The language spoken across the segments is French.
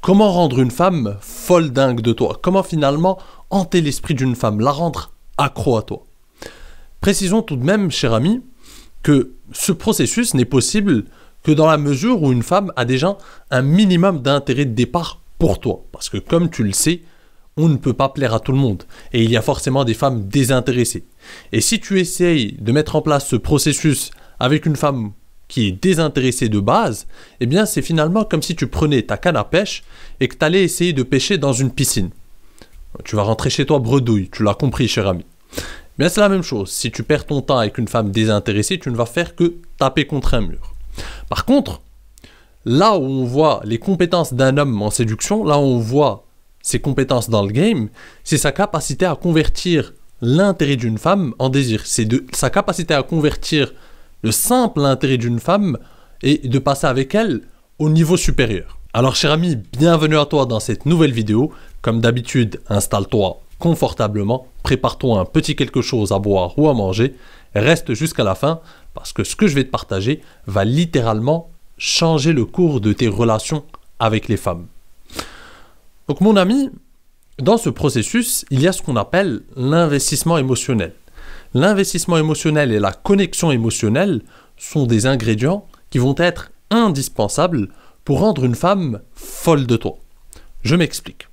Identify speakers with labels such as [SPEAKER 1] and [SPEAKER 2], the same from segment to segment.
[SPEAKER 1] Comment rendre une femme folle dingue de toi Comment finalement hanter l'esprit d'une femme, la rendre accro à toi Précisons tout de même, cher ami, que ce processus n'est possible que dans la mesure où une femme a déjà un minimum d'intérêt de départ pour toi. Parce que comme tu le sais, on ne peut pas plaire à tout le monde. Et il y a forcément des femmes désintéressées. Et si tu essayes de mettre en place ce processus avec une femme qui est désintéressé de base, eh bien c'est finalement comme si tu prenais ta canne à pêche et que tu allais essayer de pêcher dans une piscine. Tu vas rentrer chez toi bredouille, tu l'as compris cher ami. Eh c'est la même chose, si tu perds ton temps avec une femme désintéressée, tu ne vas faire que taper contre un mur. Par contre, là où on voit les compétences d'un homme en séduction, là où on voit ses compétences dans le game, c'est sa capacité à convertir l'intérêt d'une femme en désir. C'est sa capacité à convertir le simple intérêt d'une femme est de passer avec elle au niveau supérieur. Alors cher ami, bienvenue à toi dans cette nouvelle vidéo. Comme d'habitude, installe-toi confortablement, prépare-toi un petit quelque chose à boire ou à manger, reste jusqu'à la fin parce que ce que je vais te partager va littéralement changer le cours de tes relations avec les femmes. Donc mon ami, dans ce processus, il y a ce qu'on appelle l'investissement émotionnel l'investissement émotionnel et la connexion émotionnelle sont des ingrédients qui vont être indispensables pour rendre une femme folle de toi. Je m'explique.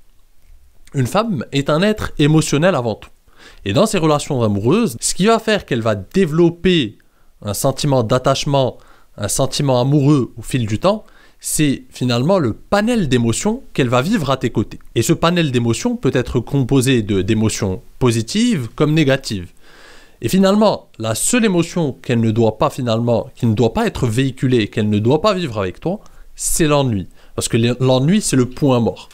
[SPEAKER 1] Une femme est un être émotionnel avant tout. Et dans ses relations amoureuses, ce qui va faire qu'elle va développer un sentiment d'attachement, un sentiment amoureux au fil du temps, c'est finalement le panel d'émotions qu'elle va vivre à tes côtés. Et ce panel d'émotions peut être composé d'émotions positives comme négatives. Et finalement, la seule émotion qu'elle ne doit pas finalement, qui ne doit pas être véhiculée, qu'elle ne doit pas vivre avec toi, c'est l'ennui. Parce que l'ennui, c'est le point mort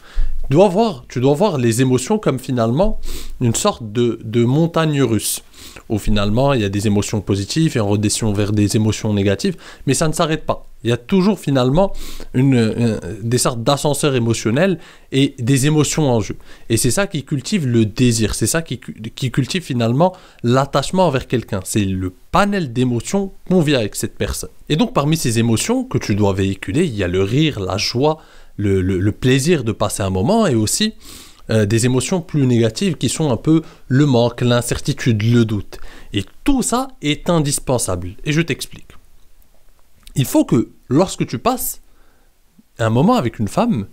[SPEAKER 1] voir, tu dois voir les émotions comme finalement une sorte de, montagne russe, où finalement il y a des émotions positives et en redescend vers des émotions négatives, mais ça ne s'arrête pas. Il y a toujours finalement euh, des sortes d'ascenseurs émotionnels et des émotions en jeu. Et c'est ça qui cultive le désir, c'est ça qui, qui cultive finalement l'attachement envers quelqu'un. C'est le panel d'émotions qu'on vit avec cette personne. Et donc parmi ces émotions que tu dois véhiculer, il y a le rire, la joie, le, plaisir de passer un moment et aussi euh, des émotions plus négatives qui sont un peu le manque, l'incertitude, le doute. Et tout ça est indispensable. Et je t'explique. Il faut que lorsque tu passes un moment avec une femme,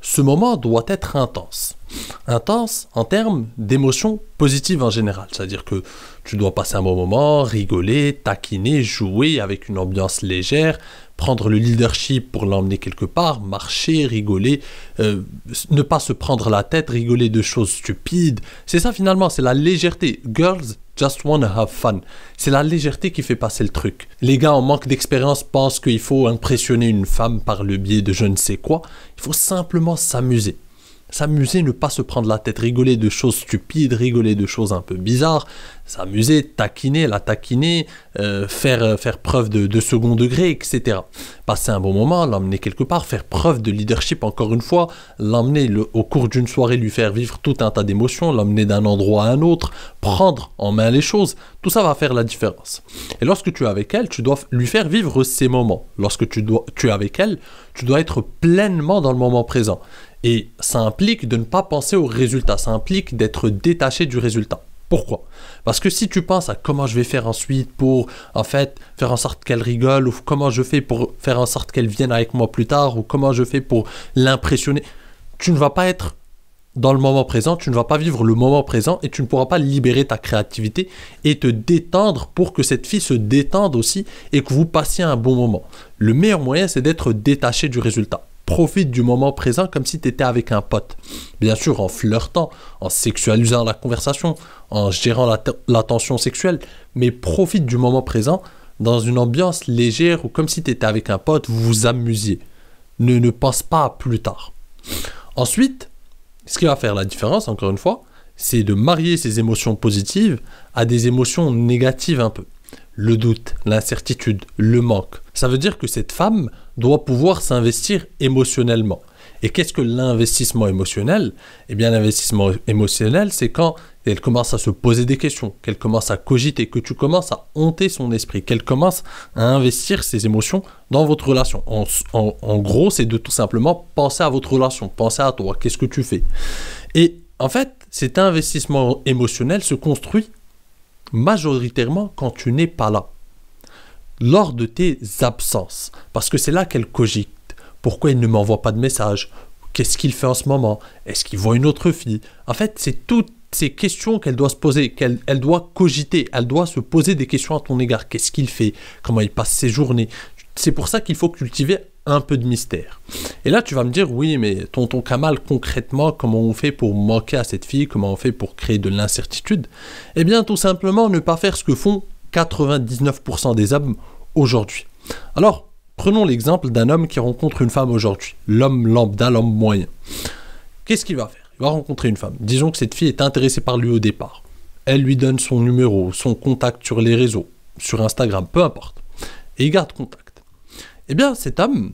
[SPEAKER 1] ce moment doit être intense. Intense en termes d'émotions positives en général. C'est-à-dire que tu dois passer un bon moment, rigoler, taquiner, jouer avec une ambiance légère, prendre le leadership pour l'emmener quelque part, marcher, rigoler, euh, ne pas se prendre la tête, rigoler de choses stupides. C'est ça finalement, c'est la légèreté. Girls just wanna have fun. C'est la légèreté qui fait passer le truc. Les gars en manque d'expérience pensent qu'il faut impressionner une femme par le biais de je ne sais quoi. Il faut simplement s'amuser. S'amuser, ne pas se prendre la tête, rigoler de choses stupides, rigoler de choses un peu bizarres, s'amuser, taquiner, la taquiner, euh, faire, euh, faire preuve de, second degré, etc. Passer un bon moment, l'emmener quelque part, faire preuve de leadership encore une fois, l'emmener au cours d'une soirée, lui faire vivre tout un tas d'émotions, l'emmener d'un endroit à un autre, prendre en main les choses, tout ça va faire la différence. Et lorsque tu es avec elle, tu dois lui faire vivre ces moments. Lorsque tu, dois, tu es avec elle, tu dois être pleinement dans le moment présent. Et ça implique de ne pas penser au résultat, ça implique d'être détaché du résultat. Pourquoi Parce que si tu penses à comment je vais faire ensuite pour, en fait, faire en sorte qu'elle rigole, ou comment je fais pour faire en sorte qu'elle vienne avec moi plus tard, ou comment je fais pour l'impressionner, tu ne vas pas être dans le moment présent, tu ne vas pas vivre le moment présent et tu ne pourras pas libérer ta créativité et te détendre pour que cette fille se détende aussi et que vous passiez un bon moment. Le meilleur moyen, c'est d'être détaché du résultat profite du moment présent comme si tu étais avec un pote. Bien sûr, en flirtant, en sexualisant la conversation, en gérant l'attention sexuelle, mais profite du moment présent dans une ambiance légère ou comme si tu étais avec un pote, vous vous amusiez. Ne, ne pense pas plus tard. Ensuite, ce qui va faire la différence, encore une fois, c'est de marier ces émotions positives à des émotions négatives un peu le doute, l'incertitude, le manque. Ça veut dire que cette femme doit pouvoir s'investir émotionnellement. Et qu'est-ce que l'investissement émotionnel Eh bien l'investissement émotionnel, c'est quand elle commence à se poser des questions, qu'elle commence à cogiter, que tu commences à honter son esprit, qu'elle commence à investir ses émotions dans votre relation. En, gros, c'est de tout simplement penser à votre relation, penser à toi, qu'est-ce que tu fais. Et en fait, cet investissement émotionnel se construit majoritairement quand tu n'es pas là, lors de tes absences, parce que c'est là qu'elle cogite. Pourquoi il ne m'envoie pas de message Qu'est-ce qu'il fait en ce moment Est-ce qu'il voit une autre fille En fait, c'est toutes ces questions qu'elle doit se poser, qu'elle doit cogiter, elle doit se poser des questions à ton égard. Qu'est-ce qu'il fait Comment il passe ses journées C'est pour ça qu'il faut cultiver un peu de mystère. Et là, tu vas me dire, oui, mais tonton Kamal, concrètement, comment on fait pour manquer à cette fille Comment on fait pour créer de l'incertitude Eh bien, tout simplement, ne pas faire ce que font 99% des hommes aujourd'hui. Alors, prenons l'exemple d'un homme qui rencontre une femme aujourd'hui. L'homme lambda, l'homme moyen. Qu'est-ce qu'il va faire Il va rencontrer une femme. Disons que cette fille est intéressée par lui au départ. Elle lui donne son numéro, son contact sur les réseaux, sur Instagram, peu importe. Et il garde contact. Eh bien, cet homme,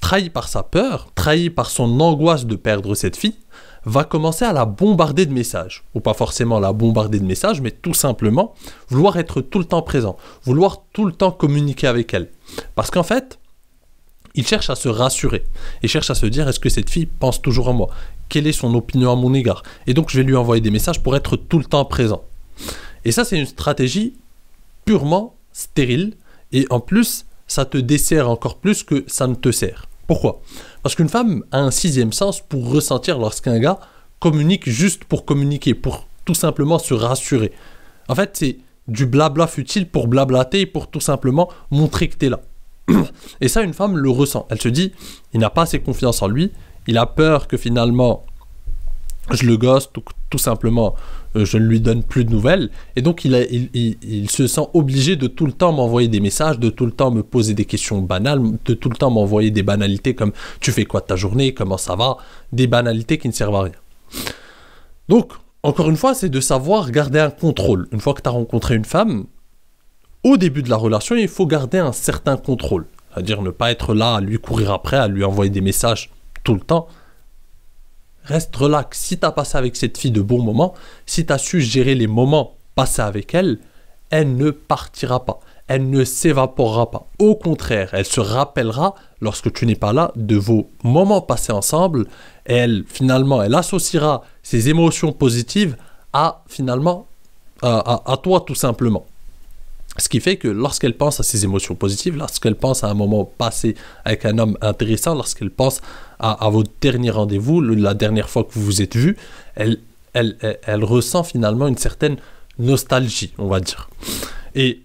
[SPEAKER 1] trahi par sa peur, trahi par son angoisse de perdre cette fille, va commencer à la bombarder de messages. Ou pas forcément la bombarder de messages, mais tout simplement vouloir être tout le temps présent, vouloir tout le temps communiquer avec elle. Parce qu'en fait, il cherche à se rassurer. et cherche à se dire est-ce que cette fille pense toujours à moi Quelle est son opinion à mon égard Et donc je vais lui envoyer des messages pour être tout le temps présent. Et ça, c'est une stratégie purement stérile. Et en plus, ça te dessert encore plus que ça ne te sert. Pourquoi Parce qu'une femme a un sixième sens pour ressentir lorsqu'un gars communique juste pour communiquer, pour tout simplement se rassurer. En fait, c'est du blabla futile pour blablater, pour tout simplement montrer que tu es là. Et ça, une femme le ressent. Elle se dit, il n'a pas assez confiance en lui, il a peur que finalement je le gosse, tout simplement euh, je ne lui donne plus de nouvelles. Et donc, il, se sent obligé de tout le temps m'envoyer des messages, de tout le temps me poser des questions banales, de tout le temps m'envoyer des banalités comme tu fais quoi de ta journée, comment ça va, des banalités qui ne servent à rien. Donc, encore une fois, c'est de savoir garder un contrôle. Une fois que tu as rencontré une femme, au début de la relation, il faut garder un certain contrôle. C'est-à-dire ne pas être là à lui courir après, à lui envoyer des messages tout le temps. Reste relax. Si tu as passé avec cette fille de bons moments, si tu as su gérer les moments passés avec elle, elle ne partira pas. Elle ne s'évaporera pas. Au contraire, elle se rappellera, lorsque tu n'es pas là, de vos moments passés ensemble. elle, finalement, elle associera ses émotions positives à, finalement, à toi tout simplement. Ce qui fait que lorsqu'elle pense à ses émotions positives, lorsqu'elle pense à un moment passé avec un homme intéressant, lorsqu'elle pense à, votre dernier rendez-vous, la dernière fois que vous vous êtes vus, elle, ressent finalement une certaine nostalgie, on va dire. Et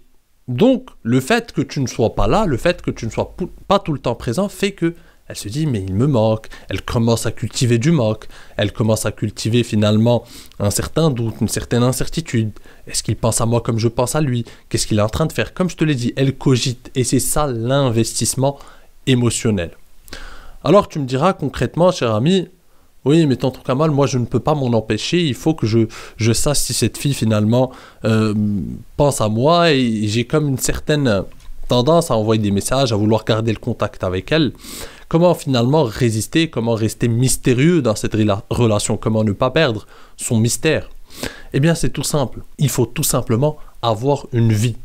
[SPEAKER 1] donc, le fait que tu ne sois pas là, le fait que tu ne sois pas tout le temps présent, fait que elle se dit, mais il me manque. Elle commence à cultiver du manque. Elle commence à cultiver finalement un certain doute, une certaine incertitude. Est-ce qu'il pense à moi comme je pense à lui Qu'est-ce qu'il est en train de faire Comme je te l'ai dit, elle cogite. Et c'est ça l'investissement émotionnel. Alors tu me diras concrètement, cher ami, oui, mais tant qu'à mal, moi je ne peux pas m'en empêcher. Il faut que je, sache si cette fille finalement euh, pense à moi. Et j'ai comme une certaine tendance à envoyer des messages, à vouloir garder le contact avec elle. Comment finalement résister, comment rester mystérieux dans cette relation, comment ne pas perdre son mystère Eh bien c'est tout simple, il faut tout simplement avoir une vie.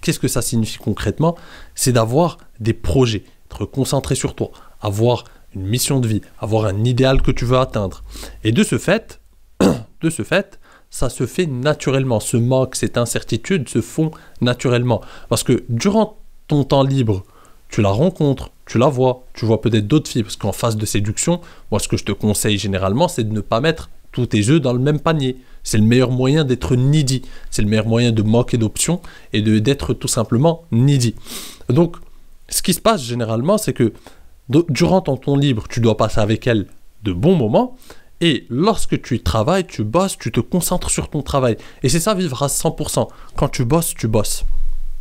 [SPEAKER 1] Qu'est-ce que ça signifie concrètement C'est d'avoir des projets, être concentré sur toi, avoir une mission de vie, avoir un idéal que tu veux atteindre. Et de ce fait, de ce fait, ça se fait naturellement. Ce manque, cette incertitude se font naturellement. Parce que durant ton temps libre, tu la rencontres, tu la vois. Tu vois peut-être d'autres filles, parce qu'en phase de séduction, moi, ce que je te conseille généralement, c'est de ne pas mettre tous tes œufs dans le même panier. C'est le meilleur moyen d'être needy. C'est le meilleur moyen de moquer d'options et d'être tout simplement needy. Donc, ce qui se passe généralement, c'est que durant ton temps libre, tu dois passer avec elle de bons moments. Et lorsque tu travailles, tu bosses, tu te concentres sur ton travail. Et c'est ça vivre à 100%. Quand tu bosses, tu bosses.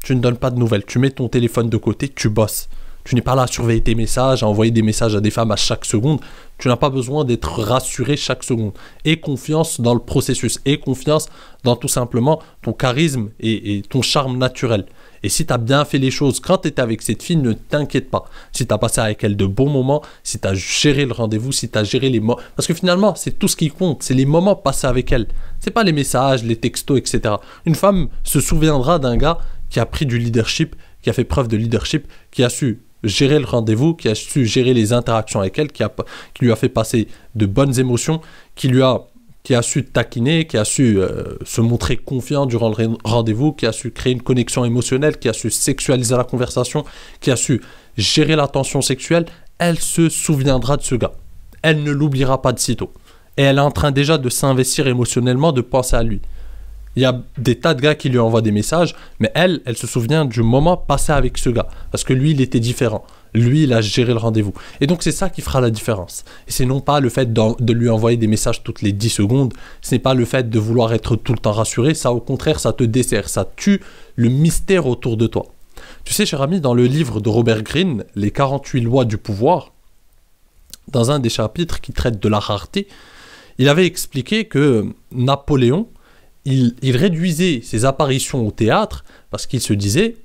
[SPEAKER 1] Tu ne donnes pas de nouvelles. Tu mets ton téléphone de côté, tu bosses. Tu n'es pas là à surveiller tes messages, à envoyer des messages à des femmes à chaque seconde. Tu n'as pas besoin d'être rassuré chaque seconde. Aie confiance dans le processus. aie confiance dans tout simplement ton charisme et, ton charme naturel. Et si tu as bien fait les choses quand tu étais avec cette fille, ne t'inquiète pas. Si tu as passé avec elle de bons moments, si tu as géré le rendez-vous, si tu as géré les moments. Parce que finalement, c'est tout ce qui compte. C'est les moments passés avec elle. C'est pas les messages, les textos, etc. Une femme se souviendra d'un gars qui a pris du leadership, qui a fait preuve de leadership, qui a su gérer le rendez-vous, qui a su gérer les interactions avec elle, qui, qui lui a fait passer de bonnes émotions, qui lui a qui a su taquiner, qui a su euh, se montrer confiant durant le rendez-vous, qui a su créer une connexion émotionnelle, qui a su sexualiser la conversation, qui a su gérer l'attention sexuelle, elle se souviendra de ce gars. Elle ne l'oubliera pas de sitôt. Et elle est en train déjà de s'investir émotionnellement, de penser à lui il y a des tas de gars qui lui envoient des messages, mais elle, elle se souvient du moment passé avec ce gars, parce que lui, il était différent. Lui, il a géré le rendez-vous. Et donc, c'est ça qui fera la différence. Et c'est non pas le fait de lui envoyer des messages toutes les 10 secondes, ce n'est pas le fait de vouloir être tout le temps rassuré, ça au contraire, ça te dessert, ça tue le mystère autour de toi. Tu sais, cher ami, dans le livre de Robert Greene, Les 48 lois du pouvoir, dans un des chapitres qui traite de la rareté, il avait expliqué que Napoléon, il, réduisait ses apparitions au théâtre parce qu'il se disait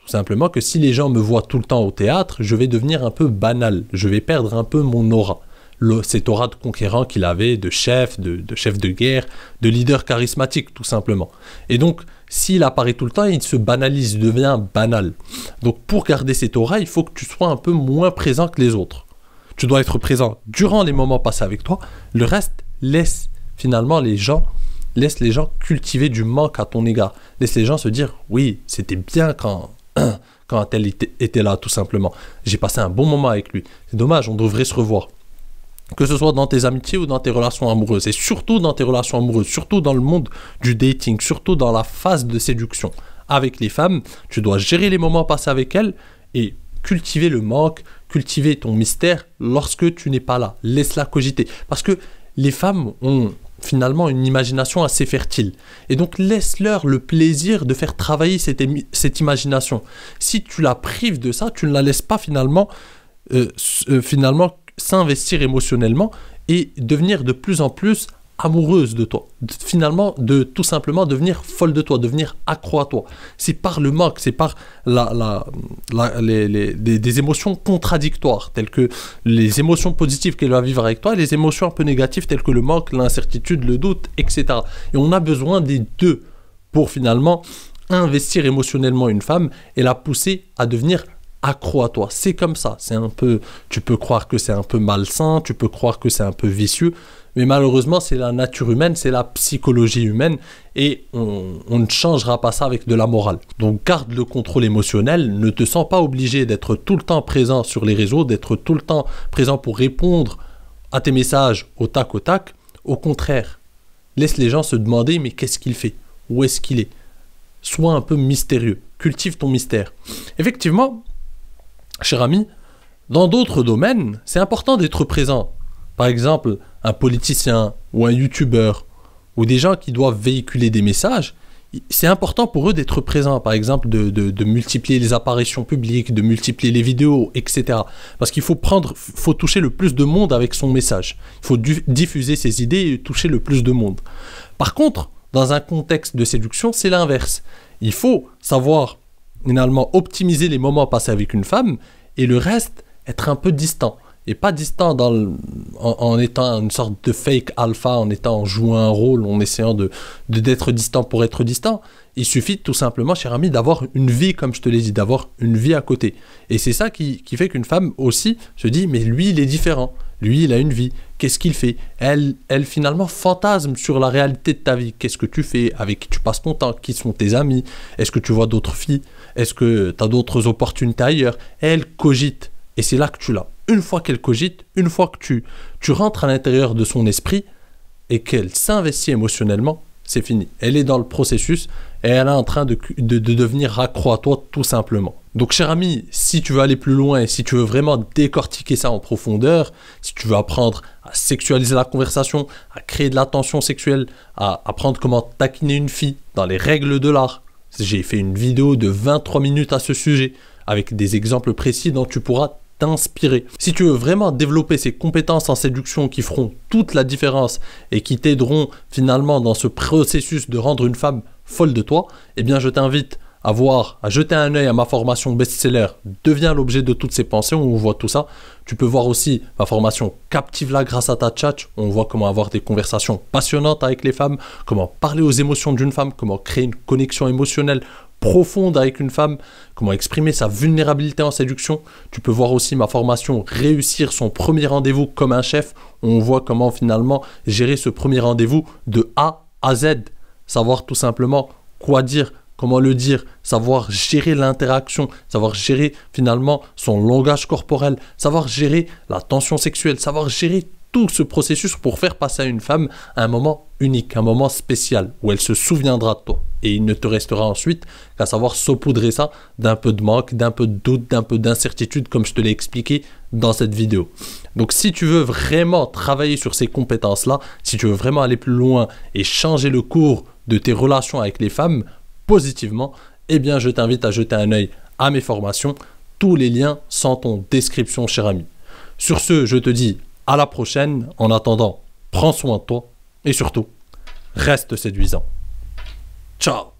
[SPEAKER 1] tout simplement que si les gens me voient tout le temps au théâtre, je vais devenir un peu banal, je vais perdre un peu mon aura. cet aura de conquérant qu'il avait, de chef, de, chef de guerre, de leader charismatique, tout simplement. Et donc, s'il apparaît tout le temps, il se banalise, il devient banal. Donc, pour garder cet aura, il faut que tu sois un peu moins présent que les autres. Tu dois être présent durant les moments passés avec toi. Le reste, laisse finalement les gens laisse les gens cultiver du manque à ton égard. Laisse les gens se dire oui, c'était bien quand quand était, était là tout simplement. J'ai passé un bon moment avec lui. C'est dommage, on devrait se revoir. Que ce soit dans tes amitiés ou dans tes relations amoureuses, et surtout dans tes relations amoureuses, surtout dans le monde du dating, surtout dans la phase de séduction avec les femmes, tu dois gérer les moments passés avec elles et cultiver le manque, cultiver ton mystère lorsque tu n'es pas là. Laisse-la cogiter. Parce que les femmes ont finalement une imagination assez fertile. Et donc laisse-leur le plaisir de faire travailler cette, cette, imagination. Si tu la prives de ça, tu ne la laisses pas finalement euh, euh, finalement s'investir émotionnellement et devenir de plus en plus amoureuse de toi, finalement de tout simplement devenir folle de toi, devenir accro à toi. C'est par le manque, c'est par des, émotions contradictoires, telles que les émotions positives qu'elle va vivre avec toi et les émotions un peu négatives telles que le manque, l'incertitude, le doute, etc. Et on a besoin des deux pour finalement investir émotionnellement une femme et la pousser à devenir accro à toi. C'est comme ça. C'est un peu, tu peux croire que c'est un peu malsain, tu peux croire que c'est un peu vicieux, mais malheureusement, c'est la nature humaine, c'est la psychologie humaine, et on, on, ne changera pas ça avec de la morale. Donc garde le contrôle émotionnel, ne te sens pas obligé d'être tout le temps présent sur les réseaux, d'être tout le temps présent pour répondre à tes messages au tac au tac. Au contraire, laisse les gens se demander mais qu'est-ce qu'il fait Où est-ce qu'il est Sois un peu mystérieux, cultive ton mystère. Effectivement, cher ami, dans d'autres domaines, c'est important d'être présent. Par exemple, un politicien ou un youtubeur ou des gens qui doivent véhiculer des messages, c'est important pour eux d'être présents, par exemple, de, multiplier les apparitions publiques, de multiplier les vidéos, etc. Parce qu'il faut prendre, faut toucher le plus de monde avec son message. Il faut diffuser ses idées et toucher le plus de monde. Par contre, dans un contexte de séduction, c'est l'inverse. Il faut savoir finalement optimiser les moments passés avec une femme et le reste être un peu distant et pas distant dans en, étant une sorte de fake alpha, en étant en jouant un rôle, en essayant de d'être distant pour être distant. Il suffit tout simplement, cher ami, d'avoir une vie, comme je te l'ai dit, d'avoir une vie à côté. Et c'est ça qui, qui fait qu'une femme aussi se dit, mais lui, il est différent. Lui, il a une vie. Qu'est-ce qu'il fait elle, elle, finalement, fantasme sur la réalité de ta vie. Qu'est-ce que tu fais Avec qui tu passes ton temps Qui sont tes amis Est-ce que tu vois d'autres filles est-ce que tu as d'autres opportunités ailleurs Elle cogite. Et c'est là que tu l'as. Une fois qu'elle cogite, une fois que tu, tu rentres à l'intérieur de son esprit et qu'elle s'investit émotionnellement, c'est fini. Elle est dans le processus et elle est en train de, devenir accro à toi tout simplement. Donc cher ami, si tu veux aller plus loin et si tu veux vraiment décortiquer ça en profondeur, si tu veux apprendre à sexualiser la conversation, à créer de l'attention sexuelle, à apprendre comment taquiner une fille dans les règles de l'art, j'ai fait une vidéo de 23 minutes à ce sujet, avec des exemples précis dont tu pourras t'inspirer. Si tu veux vraiment développer ces compétences en séduction qui feront toute la différence et qui t'aideront finalement dans ce processus de rendre une femme folle de toi, eh bien je t'invite avoir à jeter un œil à ma formation best-seller devient l'objet de toutes ces pensées, on voit tout ça. Tu peux voir aussi ma formation Captive Captive-la grâce à ta chat, on voit comment avoir des conversations passionnantes avec les femmes, comment parler aux émotions d'une femme, comment créer une connexion émotionnelle profonde avec une femme, comment exprimer sa vulnérabilité en séduction. Tu peux voir aussi ma formation Réussir son premier rendez-vous comme un chef, on voit comment finalement gérer ce premier rendez-vous de A à Z, savoir tout simplement quoi dire, comment le dire, savoir gérer l'interaction, savoir gérer finalement son langage corporel, savoir gérer la tension sexuelle, savoir gérer tout ce processus pour faire passer à une femme un moment unique, un moment spécial où elle se souviendra de toi. Et il ne te restera ensuite qu'à savoir saupoudrer ça d'un peu de manque, d'un peu de doute, d'un peu d'incertitude, comme je te l'ai expliqué dans cette vidéo. Donc si tu veux vraiment travailler sur ces compétences-là, si tu veux vraiment aller plus loin et changer le cours de tes relations avec les femmes, positivement, eh bien je t'invite à jeter un œil à mes formations. Tous les liens sont en description, cher ami. Sur ce, je te dis à la prochaine. En attendant, prends soin de toi et surtout, reste séduisant. Ciao